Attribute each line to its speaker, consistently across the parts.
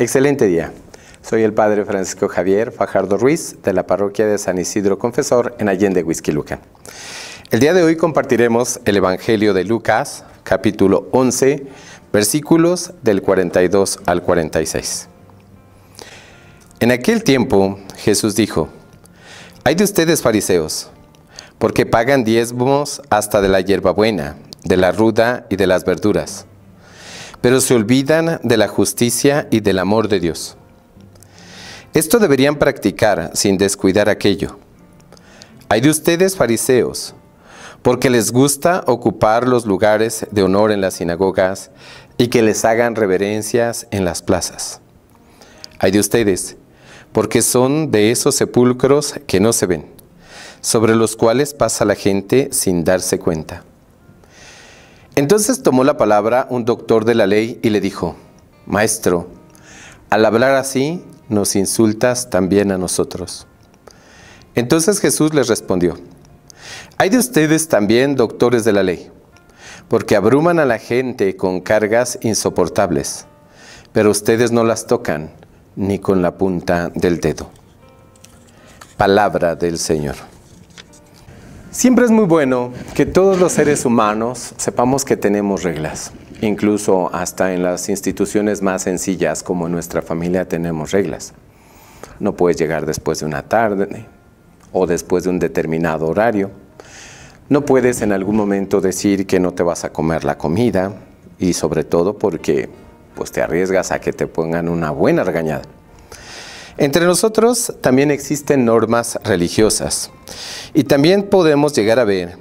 Speaker 1: Excelente día. Soy el Padre Francisco Javier Fajardo Ruiz de la Parroquia de San Isidro Confesor en Allende, Huizquilucan. El día de hoy compartiremos el Evangelio de Lucas, capítulo 11, versículos del 42 al 46. En aquel tiempo Jesús dijo, Hay de ustedes fariseos, porque pagan diezmos hasta de la hierbabuena, de la ruda y de las verduras pero se olvidan de la justicia y del amor de Dios. Esto deberían practicar sin descuidar aquello. Hay de ustedes fariseos, porque les gusta ocupar los lugares de honor en las sinagogas y que les hagan reverencias en las plazas. Hay de ustedes, porque son de esos sepulcros que no se ven, sobre los cuales pasa la gente sin darse cuenta. Entonces tomó la palabra un doctor de la ley y le dijo, Maestro, al hablar así nos insultas también a nosotros. Entonces Jesús les respondió, Hay de ustedes también doctores de la ley, porque abruman a la gente con cargas insoportables, pero ustedes no las tocan ni con la punta del dedo. Palabra del Señor. Siempre es muy bueno que todos los seres humanos sepamos que tenemos reglas. Incluso hasta en las instituciones más sencillas como nuestra familia tenemos reglas. No puedes llegar después de una tarde o después de un determinado horario. No puedes en algún momento decir que no te vas a comer la comida y sobre todo porque pues te arriesgas a que te pongan una buena regañada. Entre nosotros también existen normas religiosas y también podemos llegar a ver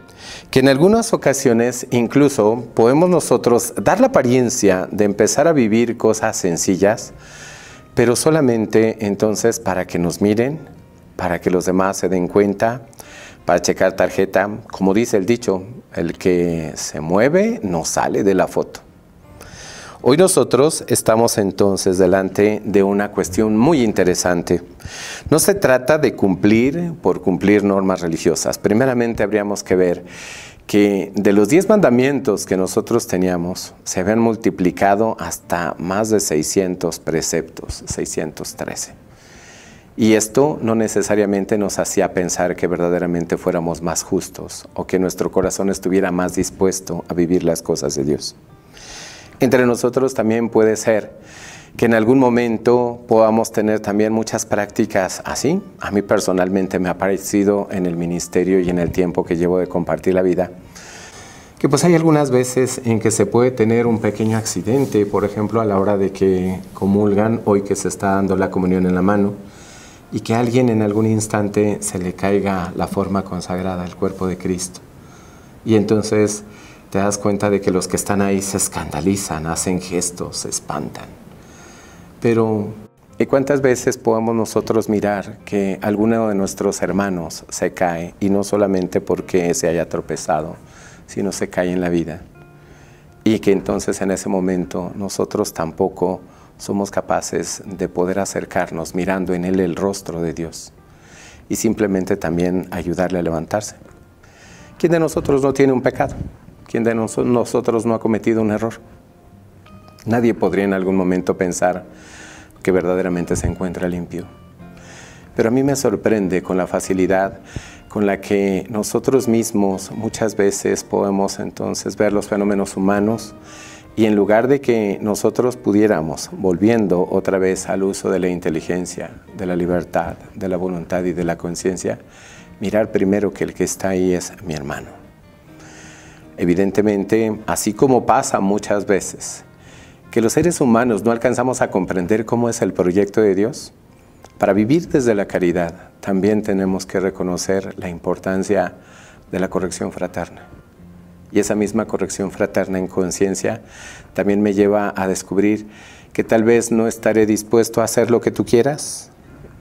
Speaker 1: que en algunas ocasiones incluso podemos nosotros dar la apariencia de empezar a vivir cosas sencillas, pero solamente entonces para que nos miren, para que los demás se den cuenta, para checar tarjeta, como dice el dicho, el que se mueve no sale de la foto. Hoy nosotros estamos entonces delante de una cuestión muy interesante. No se trata de cumplir por cumplir normas religiosas. Primeramente habríamos que ver que de los diez mandamientos que nosotros teníamos, se habían multiplicado hasta más de 600 preceptos, 613. Y esto no necesariamente nos hacía pensar que verdaderamente fuéramos más justos o que nuestro corazón estuviera más dispuesto a vivir las cosas de Dios. Entre nosotros también puede ser que en algún momento podamos tener también muchas prácticas así. A mí personalmente me ha parecido en el ministerio y en el tiempo que llevo de compartir la vida, que pues hay algunas veces en que se puede tener un pequeño accidente, por ejemplo, a la hora de que comulgan, hoy que se está dando la comunión en la mano, y que a alguien en algún instante se le caiga la forma consagrada, el cuerpo de Cristo. Y entonces te das cuenta de que los que están ahí se escandalizan, hacen gestos, se espantan. Pero, ¿y cuántas veces podemos nosotros mirar que alguno de nuestros hermanos se cae y no solamente porque se haya tropezado, sino se cae en la vida? Y que entonces en ese momento nosotros tampoco somos capaces de poder acercarnos mirando en Él el rostro de Dios y simplemente también ayudarle a levantarse. ¿Quién de nosotros no tiene un pecado? ¿Quién de nosotros no ha cometido un error? Nadie podría en algún momento pensar que verdaderamente se encuentra limpio. Pero a mí me sorprende con la facilidad con la que nosotros mismos muchas veces podemos entonces ver los fenómenos humanos y en lugar de que nosotros pudiéramos, volviendo otra vez al uso de la inteligencia, de la libertad, de la voluntad y de la conciencia, mirar primero que el que está ahí es mi hermano. Evidentemente, así como pasa muchas veces, que los seres humanos no alcanzamos a comprender cómo es el proyecto de Dios, para vivir desde la caridad también tenemos que reconocer la importancia de la corrección fraterna. Y esa misma corrección fraterna en conciencia también me lleva a descubrir que tal vez no estaré dispuesto a hacer lo que tú quieras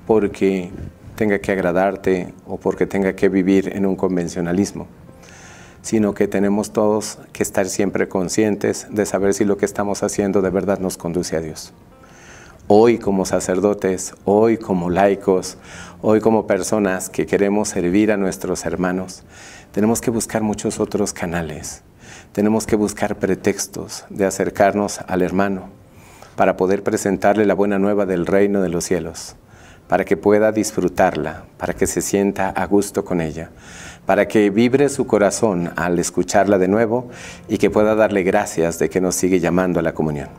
Speaker 1: porque tenga que agradarte o porque tenga que vivir en un convencionalismo sino que tenemos todos que estar siempre conscientes de saber si lo que estamos haciendo de verdad nos conduce a Dios. Hoy como sacerdotes, hoy como laicos, hoy como personas que queremos servir a nuestros hermanos, tenemos que buscar muchos otros canales, tenemos que buscar pretextos de acercarnos al hermano para poder presentarle la buena nueva del reino de los cielos, para que pueda disfrutarla, para que se sienta a gusto con ella, para que vibre su corazón al escucharla de nuevo y que pueda darle gracias de que nos sigue llamando a la comunión.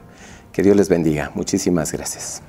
Speaker 1: Que Dios les bendiga. Muchísimas gracias.